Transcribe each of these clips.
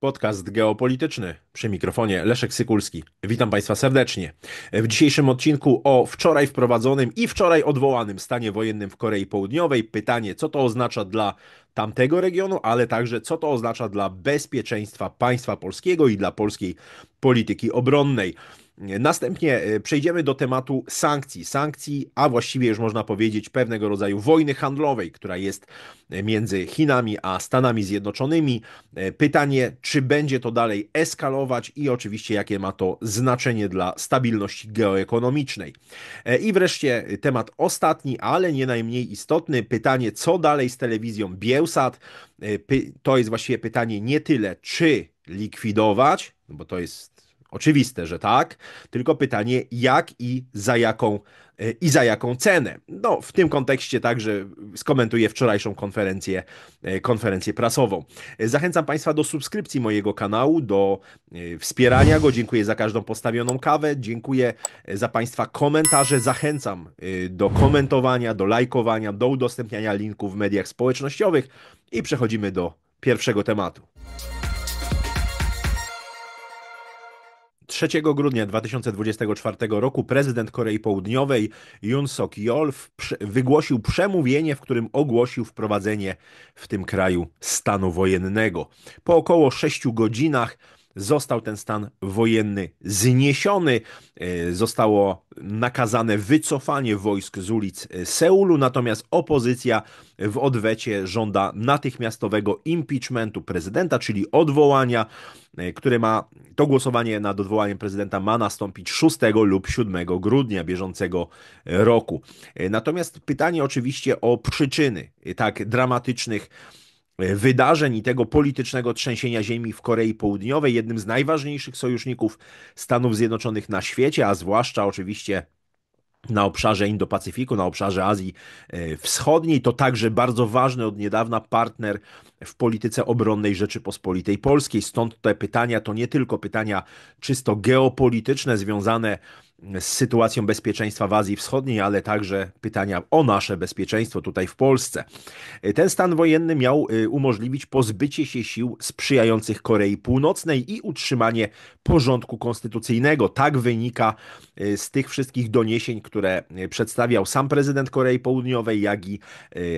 Podcast geopolityczny przy mikrofonie Leszek Sykulski. Witam Państwa serdecznie. W dzisiejszym odcinku o wczoraj wprowadzonym i wczoraj odwołanym stanie wojennym w Korei Południowej. Pytanie, co to oznacza dla tamtego regionu, ale także co to oznacza dla bezpieczeństwa państwa polskiego i dla polskiej polityki obronnej. Następnie e, przejdziemy do tematu sankcji. Sankcji, a właściwie już można powiedzieć pewnego rodzaju wojny handlowej, która jest e, między Chinami a Stanami Zjednoczonymi. E, pytanie, czy będzie to dalej eskalować i oczywiście jakie ma to znaczenie dla stabilności geoekonomicznej. I wreszcie temat ostatni, ale nie najmniej istotny, pytanie, co dalej z telewizją Bielsat. To jest właściwie pytanie nie tyle, czy likwidować, bo to jest Oczywiste, że tak, tylko pytanie jak i za jaką e, i za jaką cenę. No, w tym kontekście także skomentuję wczorajszą konferencję, e, konferencję prasową. E, zachęcam Państwa do subskrypcji mojego kanału, do wspierania go. Dziękuję za każdą postawioną kawę, dziękuję za Państwa komentarze. Zachęcam do komentowania, do lajkowania, do udostępniania linków w mediach społecznościowych i przechodzimy do pierwszego tematu. 3 grudnia 2024 roku prezydent Korei Południowej Yoon Suk-yeol wygłosił przemówienie, w którym ogłosił wprowadzenie w tym kraju stanu wojennego. Po około 6 godzinach został ten stan wojenny zniesiony. E, zostało nakazane wycofanie wojsk z ulic e, Seulu, natomiast opozycja w odwecie żąda natychmiastowego impeachmentu prezydenta, czyli odwołania, e, które ma to głosowanie nad odwołaniem prezydenta ma nastąpić 6 lub 7 grudnia bieżącego roku. Natomiast pytanie oczywiście o przyczyny tak dramatycznych E, wydarzeń i tego politycznego trzęsienia ziemi w Korei Południowej, jednym z najważniejszych sojuszników Stanów Zjednoczonych na świecie, a zwłaszcza oczywiście na obszarze Indo-Pacyfiku, na obszarze Azji e, Wschodniej. To także bardzo ważny od niedawna partner w polityce obronnej Rzeczypospolitej Polskiej. Stąd te pytania to nie tylko pytania czysto geopolityczne związane z z sytuacją bezpieczeństwa w Azji Wschodniej, ale także pytania o nasze bezpieczeństwo tutaj w Polsce. E, ten stan wojenny miał e, umożliwić pozbycie się sił sprzyjających Korei Północnej i utrzymanie porządku konstytucyjnego. Tak wynika e, z tych wszystkich doniesień, które przedstawiał sam prezydent Korei Południowej, jak i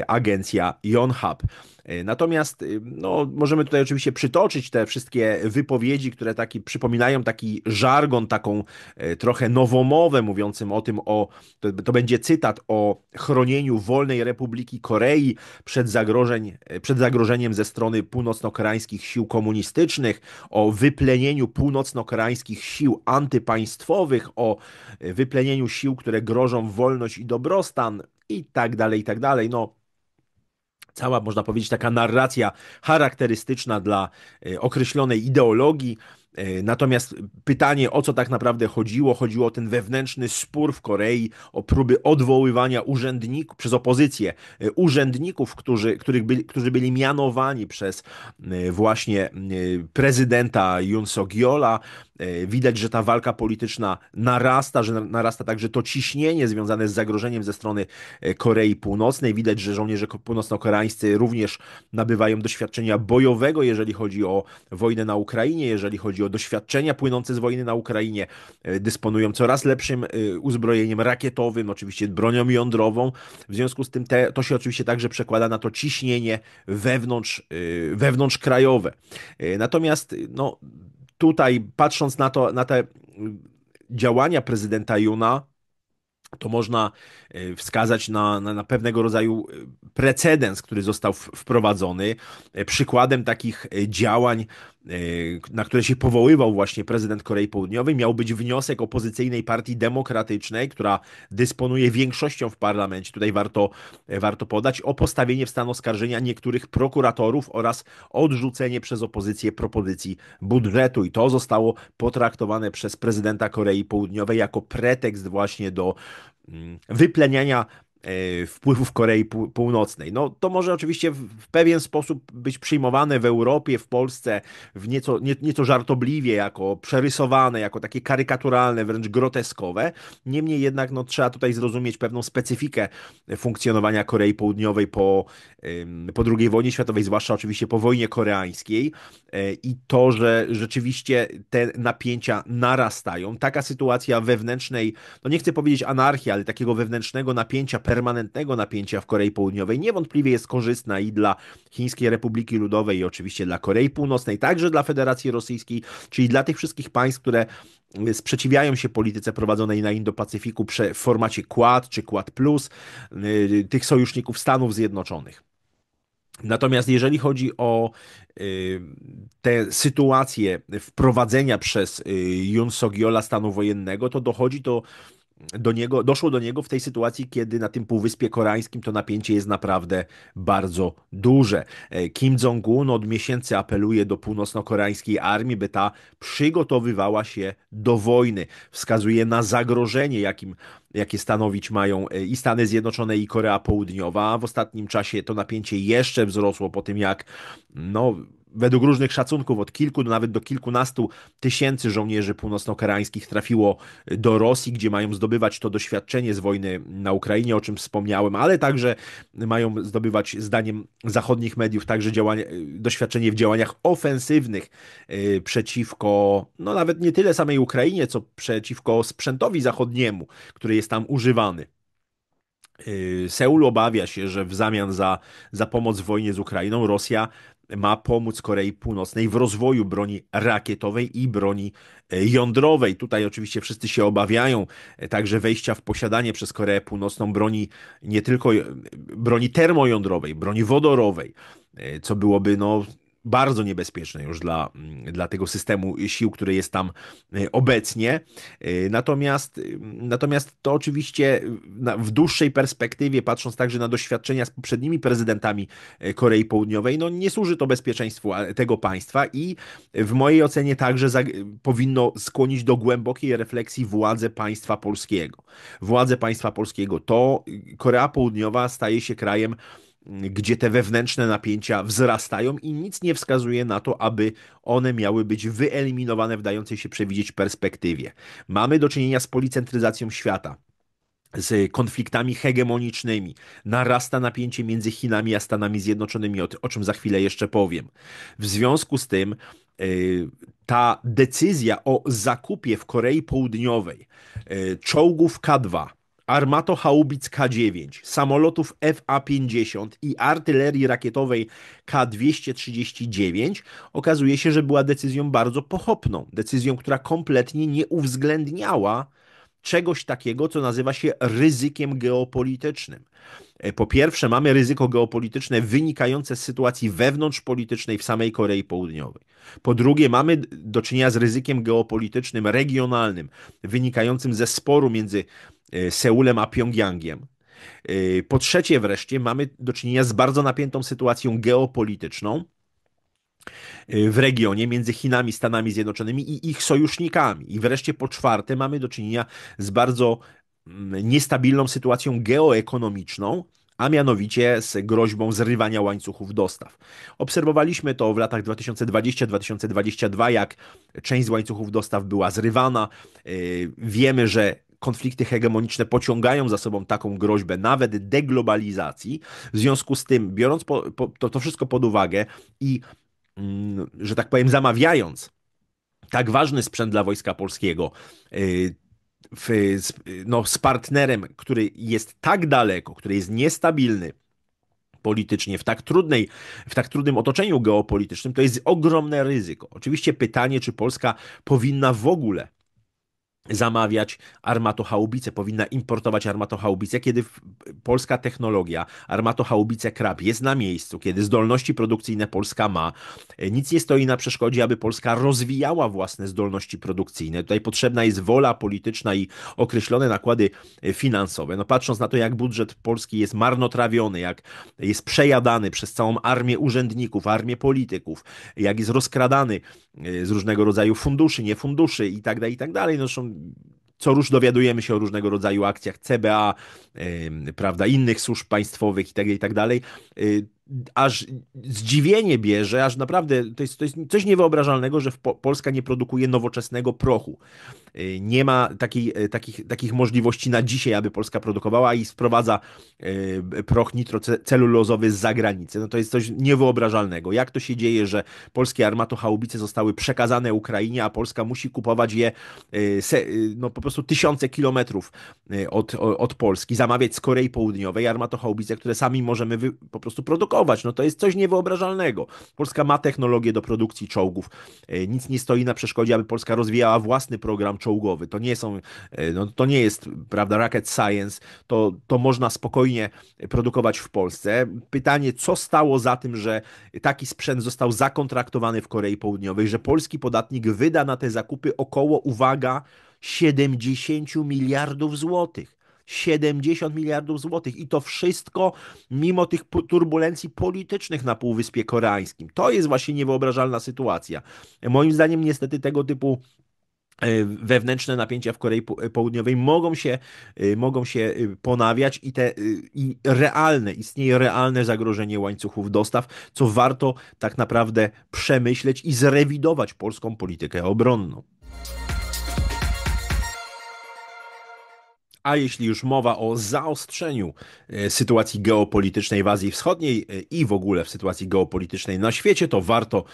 agencja Yonhap. E, natomiast y, no, możemy tutaj oczywiście przytoczyć te wszystkie wypowiedzi, które taki, przypominają taki żargon, taką e, trochę nowomowę mówiącym o tym, o, to, to będzie cytat, o chronieniu wolnej Republiki Korei przed, zagrożeń, e, przed zagrożeniem ze strony północno-koreańskich sił komunistycznych, o wyplenieniu północno-koreańskich sił antypaństwowych, o wyplenieniu sił, które grożą wolność i dobrostan i tak dalej, i tak dalej. No, cała, można powiedzieć, taka narracja charakterystyczna dla e, określonej ideologii. E, natomiast pytanie, o co tak naprawdę chodziło, chodziło o ten wewnętrzny spór w Korei, o próby odwoływania urzędników przez opozycję, e, urzędników, którzy, których byli, którzy byli mianowani przez właśnie prezydenta Yun Sogiola, E, widać, że ta walka polityczna narasta, że narasta także to ciśnienie związane z zagrożeniem ze strony e, Korei Północnej. Widać, że żołnierze północno-koreańscy również nabywają doświadczenia bojowego, jeżeli chodzi o wojnę na Ukrainie, jeżeli chodzi o doświadczenia płynące z wojny na Ukrainie. E, dysponują coraz lepszym uzbrojeniem rakietowym, oczywiście bronią jądrową. W związku z tym te, to się oczywiście także przekłada na to ciśnienie wewnątrz, wewnątrzkrajowe. Natomiast no, tutaj patrząc na to, na te mm, działania prezydenta Juna, to można e, wskazać na, na, na, pewnego rodzaju e, precedens, który został wprowadzony. E, przykładem takich działań E, na które się powoływał właśnie prezydent Korei Południowej, miał być wniosek opozycyjnej partii demokratycznej, która dysponuje większością w parlamencie, tutaj warto, e, warto podać, o postawienie w stan oskarżenia niektórych prokuratorów oraz odrzucenie przez opozycję propozycji budżetu. I to zostało potraktowane przez prezydenta Korei Południowej jako pretekst właśnie do mm, wypleniania E, wpływów Korei Północnej. No to może oczywiście w pewien sposób być przyjmowane w Europie, w Polsce w nieco, nie, nieco żartobliwie, jako przerysowane, jako takie karykaturalne, wręcz groteskowe. Niemniej jednak no, trzeba tutaj zrozumieć pewną specyfikę funkcjonowania Korei Południowej po, po II wojnie światowej, zwłaszcza oczywiście po wojnie koreańskiej e, i to, że rzeczywiście te napięcia narastają. Taka sytuacja wewnętrznej, no nie chcę powiedzieć anarchii, ale takiego wewnętrznego napięcia permanentnego napięcia w Korei Południowej niewątpliwie jest korzystna i dla Chińskiej Republiki Ludowej, i oczywiście dla Korei Północnej, także dla Federacji Rosyjskiej, czyli dla tych wszystkich państw, które y, sprzeciwiają się polityce prowadzonej na Indo-Pacyfiku w formacie Quad czy Quad Plus, y, tych sojuszników Stanów Zjednoczonych. Natomiast jeżeli chodzi o y, te sytuacje wprowadzenia przez Jun Sogiola stanu wojennego, to dochodzi do do niego, doszło do niego w tej sytuacji, kiedy na tym Półwyspie Koreańskim to napięcie jest naprawdę bardzo duże. E, Kim Jong-un od miesięcy apeluje do północno-koreańskiej armii, by ta przygotowywała się do wojny. Wskazuje na zagrożenie, jakim, jakie stanowić mają e, i Stany Zjednoczone, i Korea Południowa. W ostatnim czasie to napięcie jeszcze wzrosło po tym, jak no, według różnych szacunków od kilku do nawet do kilkunastu tysięcy żołnierzy północno-koreańskich trafiło do Rosji, gdzie mają zdobywać to doświadczenie z wojny na Ukrainie, o czym wspomniałem, ale także mają zdobywać zdaniem zachodnich mediów także doświadczenie w działaniach ofensywnych y, przeciwko, no nawet nie tyle samej Ukrainie, co przeciwko sprzętowi zachodniemu, który jest tam używany. Y, Seul obawia się, że w zamian za, za pomoc w wojnie z Ukrainą Rosja ma pomóc Korei Północnej w rozwoju broni rakietowej i broni e, jądrowej. Tutaj oczywiście wszyscy się obawiają e, także wejścia w posiadanie przez Koreę Północną broni nie tylko e, broni termojądrowej, broni wodorowej, co byłoby no bardzo niebezpieczne już dla, mm, dla tego systemu sił, który jest tam y, obecnie. Y, natomiast, y, natomiast to oczywiście w dłuższej perspektywie, patrząc także na doświadczenia z poprzednimi prezydentami Korei Południowej, no nie służy to bezpieczeństwu tego państwa i w mojej ocenie także za, powinno skłonić do głębokiej refleksji władze państwa polskiego. Władze państwa polskiego to Korea Południowa staje się krajem, gdzie te wewnętrzne napięcia wzrastają i nic nie wskazuje na to, aby one miały być wyeliminowane w dającej się przewidzieć perspektywie. Mamy do czynienia z policentryzacją świata z konfliktami hegemonicznymi. Narasta napięcie między Chinami a Stanami Zjednoczonymi, o czym za chwilę jeszcze powiem. W związku z tym y, ta decyzja o zakupie w Korei Południowej y, czołgów K2, armato haubic K9, samolotów FA-50 i artylerii rakietowej K-239 okazuje się, że była decyzją bardzo pochopną, decyzją, która kompletnie nie uwzględniała czegoś takiego, co nazywa się ryzykiem geopolitycznym. E, po pierwsze, mamy ryzyko geopolityczne wynikające z sytuacji wewnątrzpolitycznej w samej Korei Południowej. Po drugie, mamy do czynienia z ryzykiem geopolitycznym regionalnym, wynikającym ze sporu między Y, Seulem a Pjongjangiem. Y, po trzecie, wreszcie, mamy do czynienia z bardzo napiętą sytuacją geopolityczną y, w regionie między Chinami, Stanami Zjednoczonymi i ich sojusznikami. I wreszcie, po czwarte, mamy do czynienia z bardzo mm, niestabilną sytuacją geoekonomiczną, a mianowicie z groźbą zrywania łańcuchów dostaw. Obserwowaliśmy to w latach 2020-2022, jak część z łańcuchów dostaw była zrywana. Wiemy, że konflikty hegemoniczne pociągają za sobą taką groźbę nawet deglobalizacji. W związku z tym, biorąc po, po, to, to wszystko pod uwagę i, mm, że tak powiem, zamawiając tak ważny sprzęt dla Wojska Polskiego, yy, w, z, no, z partnerem, który jest tak daleko, który jest niestabilny, politycznie w tak trudnej, w tak trudnym otoczeniu geopolitycznym, to jest ogromne ryzyko. Oczywiście pytanie, czy Polska powinna w ogóle zamawiać armatochaubice, powinna importować armatochaubice, kiedy polska technologia armatochaubice Krab jest na miejscu, kiedy zdolności produkcyjne Polska ma, nic nie stoi na przeszkodzie, aby Polska rozwijała własne zdolności produkcyjne. Tutaj potrzebna jest wola polityczna i określone nakłady finansowe. No patrząc na to, jak budżet Polski jest marnotrawiony, jak jest przejadany przez całą armię urzędników, armię polityków, jak jest rozkradany e, z różnego rodzaju funduszy, nie funduszy i tak dalej, i tak dalej. No, co róż dowiadujemy się o różnego rodzaju akcjach CBA, yy, prawda, innych służb państwowych itd., tak, itd., tak y, aż zdziwienie bierze, aż naprawdę to jest, to jest coś niewyobrażalnego, że po Polska nie produkuje nowoczesnego prochu. Y, nie ma takiej, y, takich, takich możliwości na dzisiaj, aby Polska produkowała i sprowadza y, proch nitrocelulozowy z zagranicy. No to jest coś niewyobrażalnego. Jak to się dzieje, że polskie armatochaubice zostały przekazane Ukrainie, a Polska musi kupować je no po prostu tysiące kilometrów od, od Polski, zamawiać z Korei Południowej armatochaubice, które sami możemy po prostu produkować. No to jest coś niewyobrażalnego. Polska ma technologię do produkcji czołgów. Nic nie stoi na przeszkodzie, aby Polska rozwijała własny program czołgów czołgowy. To nie są, e, no, to nie jest, prawda, rocket science, to, to można spokojnie produkować w Polsce. Pytanie, co stało za tym, że taki sprzęt został zakontraktowany w Korei Południowej, że polski podatnik wyda na te zakupy około, uwaga, 70 miliardów złotych. 70 miliardów złotych i to wszystko mimo tych turbulencji politycznych na Półwyspie Koreańskim. To jest właśnie niewyobrażalna sytuacja. Moim zdaniem, niestety, tego typu E, wewnętrzne napięcia w Korei e, Południowej mogą się, e, mogą się ponawiać i te i realne, istnieje realne zagrożenie łańcuchów dostaw, co warto tak naprawdę przemyśleć i zrewidować polską politykę obronną. A jeśli już mowa o zaostrzeniu sytuacji geopolitycznej w Azji Wschodniej i w ogóle w sytuacji geopolitycznej na świecie, to warto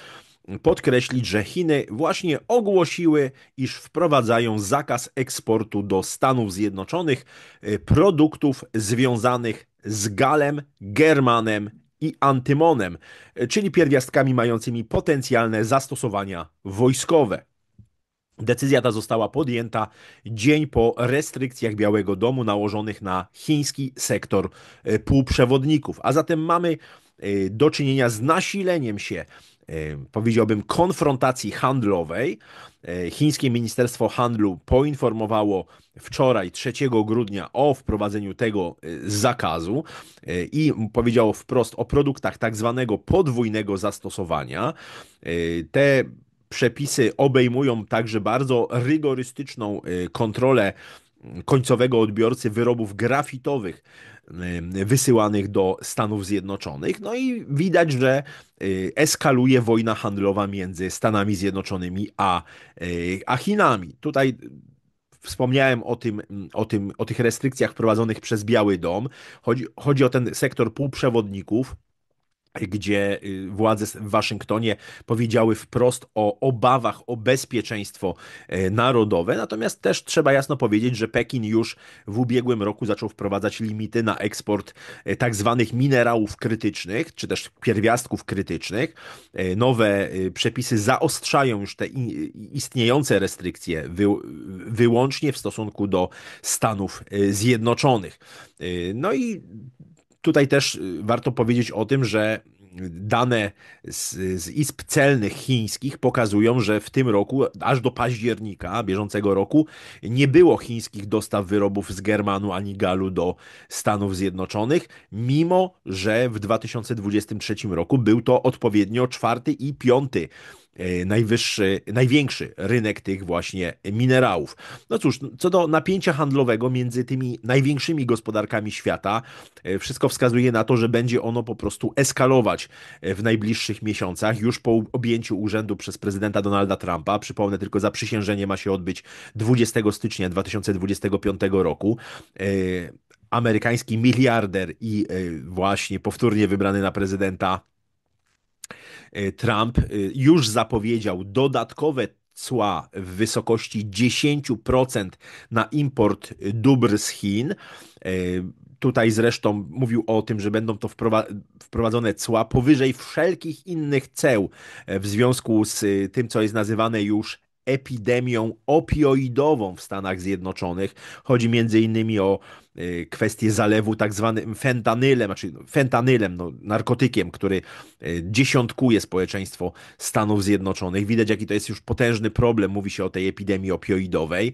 podkreślić, że Chiny właśnie ogłosiły, iż wprowadzają zakaz eksportu do Stanów Zjednoczonych e, produktów związanych z galem, germanem i antymonem, e, czyli pierwiastkami mającymi potencjalne zastosowania wojskowe. Decyzja ta została podjęta dzień po restrykcjach Białego Domu nałożonych na chiński sektor e, półprzewodników. A zatem mamy do czynienia z nasileniem się powiedziałbym, konfrontacji handlowej. E, chińskie Ministerstwo Handlu poinformowało wczoraj, 3 grudnia, o wprowadzeniu tego e, zakazu e, i powiedziało wprost o produktach tak zwanego podwójnego zastosowania. Te przepisy obejmują także bardzo rygorystyczną kontrolę końcowego odbiorcy wyrobów grafitowych Y, y, wysyłanych do Stanów Zjednoczonych. No i widać, że y, eskaluje wojna handlowa między Stanami Zjednoczonymi a, a Chinami. Tutaj wspomniałem o, tym, mm, o, tym, o tych restrykcjach prowadzonych przez Biały Dom. Chodzi, chodzi o ten sektor półprzewodników gdzie y, władze w Waszyngtonie powiedziały wprost o obawach o bezpieczeństwo e, narodowe. Natomiast też trzeba jasno powiedzieć, że Pekin już w ubiegłym roku zaczął wprowadzać limity na eksport e, tak zwanych minerałów krytycznych, czy też pierwiastków krytycznych. E, nowe y, przepisy zaostrzają już te istniejące restrykcje wyłącznie w stosunku do Stanów Zjednoczonych. No i Tutaj też y, warto powiedzieć o tym, że dane z, z izb celnych chińskich pokazują, że w tym roku, aż do października bieżącego roku, nie było chińskich dostaw wyrobów z Germanu ani Galu do Stanów Zjednoczonych, mimo że w 2023 roku był to odpowiednio czwarty i piąty E, najwyższy, największy rynek tych właśnie minerałów. No cóż, co do napięcia handlowego między tymi największymi gospodarkami świata, e, wszystko wskazuje na to, że będzie ono po prostu eskalować e, w najbliższych miesiącach, już po objęciu urzędu przez prezydenta Donalda Trumpa. Przypomnę tylko, zaprzysiężenie ma się odbyć 20 stycznia 2025 roku amerykański miliarder i właśnie powtórnie wybrany na prezydenta E, Trump e, już zapowiedział dodatkowe cła w wysokości 10% na import dóbr z Chin. E, tutaj zresztą mówił o tym, że będą to wprowadzone cła powyżej wszelkich innych ceł w związku z tym, co jest nazywane już epidemią opioidową w Stanach Zjednoczonych. Chodzi między innymi o y, kwestię zalewu tak zwanym fentanylem, znaczy no, fentanylem, no, narkotykiem, który y, dziesiątkuje społeczeństwo Stanów Zjednoczonych. Widać, jaki to jest już potężny problem. Mówi się o tej epidemii opioidowej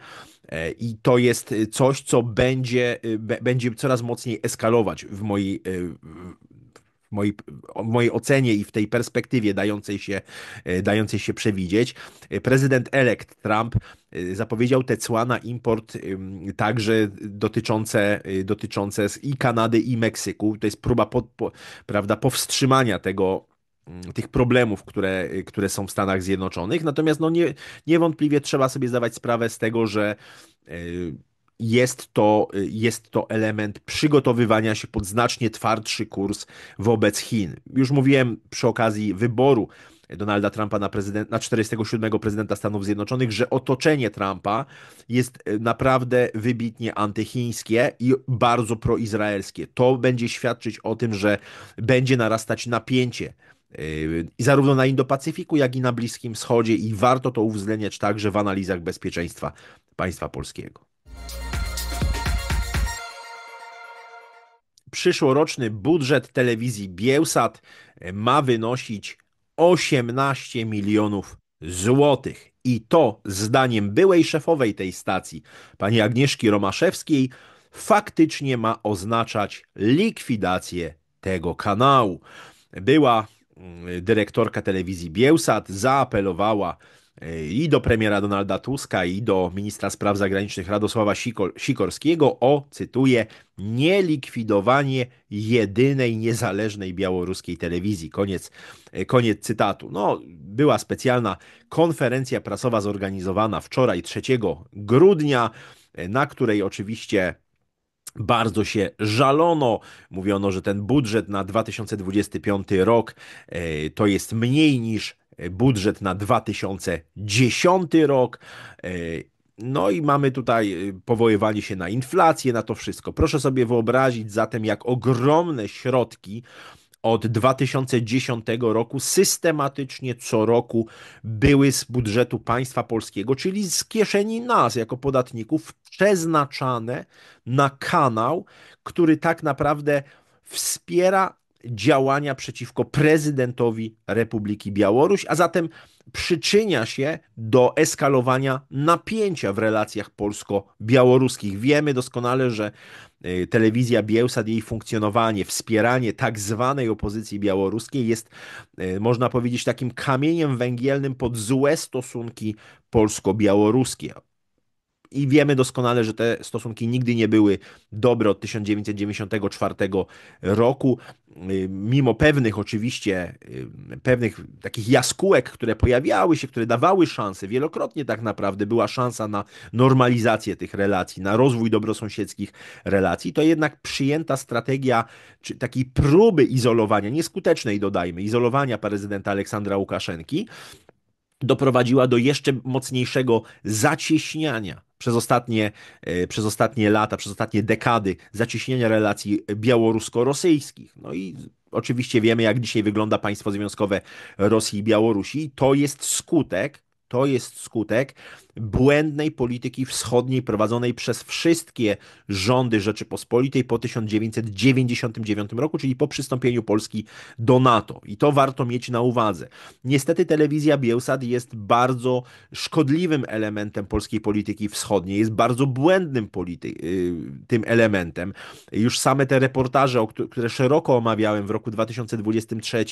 e, i to jest y, coś, co będzie, będzie coraz mocniej eskalować w mojej mojej, mojej ocenie i w tej perspektywie dającej się, e, dającej się przewidzieć. E, prezydent elekt Trump e, zapowiedział te cła na import także dotyczące, dotyczące i Kanady, i Meksyku. To jest próba pod, po, prawda, powstrzymania tego, mm, tych problemów, które, które są w Stanach Zjednoczonych. Natomiast no nie, niewątpliwie trzeba sobie zdawać sprawę z tego, że jest to, y, jest to element przygotowywania się pod znacznie twardszy kurs wobec Chin. Już mówiłem przy okazji wyboru Donalda Trumpa na, prezydent, na 47 prezydenta Stanów Zjednoczonych, że otoczenie Trumpa jest y, naprawdę wybitnie antychińskie i bardzo proizraelskie. To będzie świadczyć o tym, że będzie narastać napięcie y, i zarówno na Indo-Pacyfiku, jak i na Bliskim Wschodzie, i warto to uwzględniać także w analizach bezpieczeństwa państwa polskiego. przyszłoroczny budżet telewizji Bielsat e, ma wynosić 18 milionów złotych. I to, zdaniem byłej szefowej tej stacji, pani Agnieszki Romaszewskiej, faktycznie ma oznaczać likwidację tego kanału. Była mm, dyrektorka telewizji Bielsat zaapelowała E, i do premiera Donalda Tuska, i do ministra spraw zagranicznych Radosława Sikorskiego o, cytuję, nielikwidowanie jedynej niezależnej białoruskiej telewizji. Koniec, e, koniec cytatu. No, była specjalna konferencja prasowa zorganizowana wczoraj, 3 grudnia, e, na której oczywiście bardzo się żalono. Mówiono, że ten budżet na 2025 rok to jest mniej niż E, budżet na 2010 rok. E, no i mamy tutaj e, powoływanie się na inflację, na to wszystko. Proszę sobie wyobrazić zatem, jak ogromne środki od 2010 roku systematycznie co roku były z budżetu państwa polskiego, czyli z kieszeni nas jako podatników, przeznaczane na kanał, który tak naprawdę wspiera działania przeciwko prezydentowi Republiki Białoruś, a zatem przyczynia się do eskalowania napięcia w relacjach polsko-białoruskich. Wiemy doskonale, że y, telewizja Bielsat, jej funkcjonowanie, wspieranie tak zwanej opozycji białoruskiej jest, y, można powiedzieć, takim kamieniem węgielnym pod złe stosunki polsko-białoruskie i wiemy doskonale, że te stosunki nigdy nie były dobre od 1994 roku. Y, mimo pewnych oczywiście, y, pewnych takich jaskółek, które pojawiały się, które dawały szansę, wielokrotnie tak naprawdę była szansa na normalizację tych relacji, na rozwój dobrosąsiedzkich relacji, to jednak przyjęta strategia czy takiej próby izolowania, nieskutecznej dodajmy, izolowania prezydenta Aleksandra Łukaszenki, doprowadziła do jeszcze mocniejszego zacieśniania przez ostatnie, e, przez ostatnie lata, przez ostatnie dekady zacieśniania relacji białorusko-rosyjskich. No i oczywiście wiemy, jak dzisiaj wygląda państwo związkowe Rosji i Białorusi. To jest skutek to jest skutek błędnej polityki wschodniej prowadzonej przez wszystkie rządy Rzeczypospolitej po 1999 roku, czyli po przystąpieniu Polski do NATO. I to warto mieć na uwadze. Niestety telewizja Bielsat jest bardzo szkodliwym elementem polskiej polityki wschodniej, jest bardzo błędnym polity- y, tym elementem. Już same te reportaże, które szeroko omawiałem w roku 2023,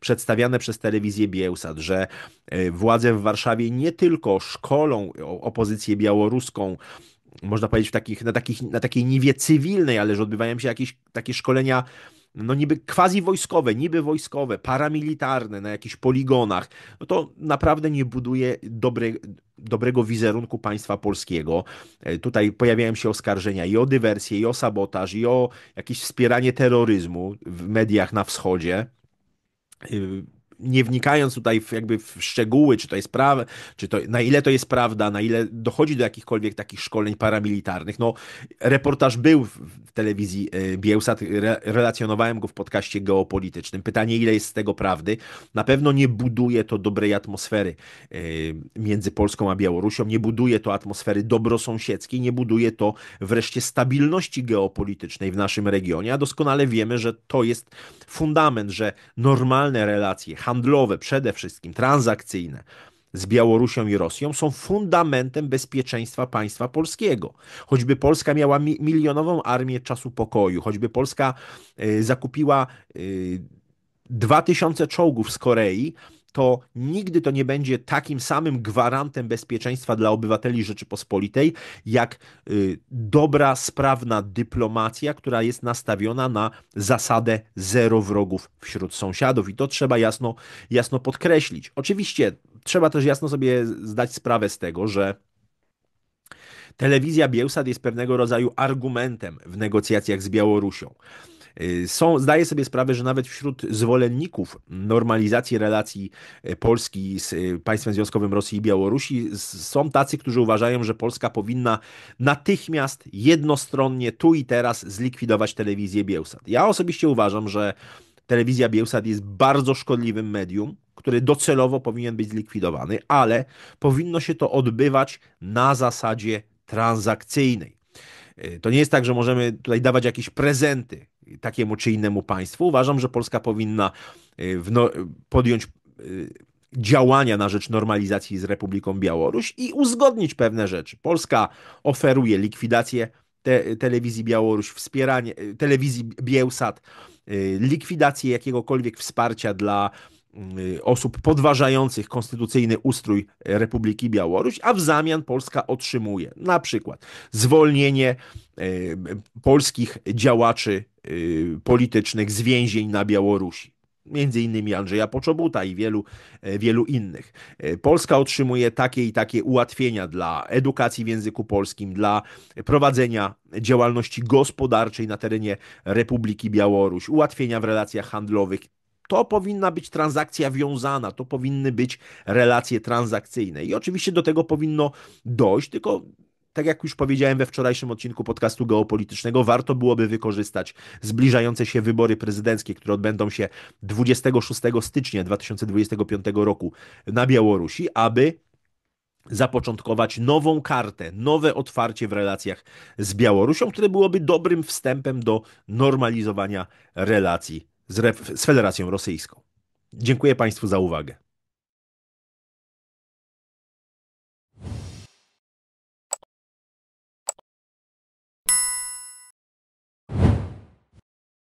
przedstawiane przez telewizję Bielsat, że y, władze w Warszawie której nie tylko szkolą opozycję białoruską, można powiedzieć, takich, na, takich, na takiej niwie cywilnej, ale że odbywają się jakieś takie szkolenia no niby quasi wojskowe, niby wojskowe, paramilitarne na jakichś poligonach, no to naprawdę nie buduje dobre, dobrego wizerunku państwa polskiego. E, tutaj pojawiają się oskarżenia i o dywersję, i o sabotaż, i o jakieś wspieranie terroryzmu w mediach na wschodzie. E, nie wnikając tutaj w, jakby w szczegóły, czy to jest prawda, czy to, na ile to jest prawda, na ile dochodzi do jakichkolwiek takich szkoleń paramilitarnych. No, reportaż był w telewizji e, Bielsat, re, relacjonowałem go w podcaście geopolitycznym. Pytanie, ile jest z tego prawdy? Na pewno nie buduje to dobrej atmosfery e, między Polską a Białorusią, nie buduje to atmosfery dobrosąsiedzkiej, nie buduje to wreszcie stabilności geopolitycznej w naszym regionie, a doskonale wiemy, że to jest fundament, że normalne relacje, handlowe, przede wszystkim transakcyjne z Białorusią i Rosją są fundamentem bezpieczeństwa państwa polskiego. Choćby Polska miała milionową armię czasu pokoju, choćby Polska y, zakupiła 2000 y, czołgów z Korei, to nigdy to nie będzie takim samym gwarantem bezpieczeństwa dla obywateli Rzeczypospolitej, jak y, dobra, sprawna dyplomacja, która jest nastawiona na zasadę zero wrogów wśród sąsiadów. I to trzeba jasno, jasno podkreślić. Oczywiście trzeba też jasno sobie zdać sprawę z tego, że telewizja Bielsat jest pewnego rodzaju argumentem w negocjacjach z Białorusią. Y, są, zdaję sobie sprawę, że nawet wśród zwolenników normalizacji relacji y, Polski z y, państwem związkowym Rosji i Białorusi są tacy, którzy uważają, że Polska powinna natychmiast, jednostronnie, tu i teraz zlikwidować telewizję Bielsat. Ja osobiście uważam, że telewizja Bielsat jest bardzo szkodliwym medium, który docelowo powinien być zlikwidowany, ale powinno się to odbywać na zasadzie transakcyjnej. To nie jest tak, że możemy tutaj dawać jakieś prezenty takiemu czy innemu państwu. Uważam, że Polska powinna y, no, podjąć y, działania na rzecz normalizacji z Republiką Białoruś i uzgodnić pewne rzeczy. Polska oferuje likwidację te, telewizji Białoruś, wspieranie y, telewizji Bielsat, likwidację jakiegokolwiek wsparcia dla osób podważających konstytucyjny ustrój Republiki Białoruś, a w zamian Polska otrzymuje na przykład zwolnienie polskich działaczy Y, politycznych z więzień na Białorusi między innymi Andrzeja Poczobuta i wielu, e, wielu innych. E, Polska otrzymuje takie i takie ułatwienia dla edukacji w języku polskim, dla prowadzenia działalności gospodarczej na terenie Republiki Białoruś, ułatwienia w relacjach handlowych. To powinna być transakcja wiązana, to powinny być relacje transakcyjne. I oczywiście do tego powinno dojść, tylko tak jak już powiedziałem we wczorajszym odcinku podcastu geopolitycznego, warto byłoby wykorzystać zbliżające się wybory prezydenckie, które odbędą się 26 stycznia 2025 roku na Białorusi, aby zapoczątkować nową kartę, nowe otwarcie w relacjach z Białorusią, które byłoby dobrym wstępem do normalizowania relacji z, Re z Federacją Rosyjską. Dziękuję Państwu za uwagę.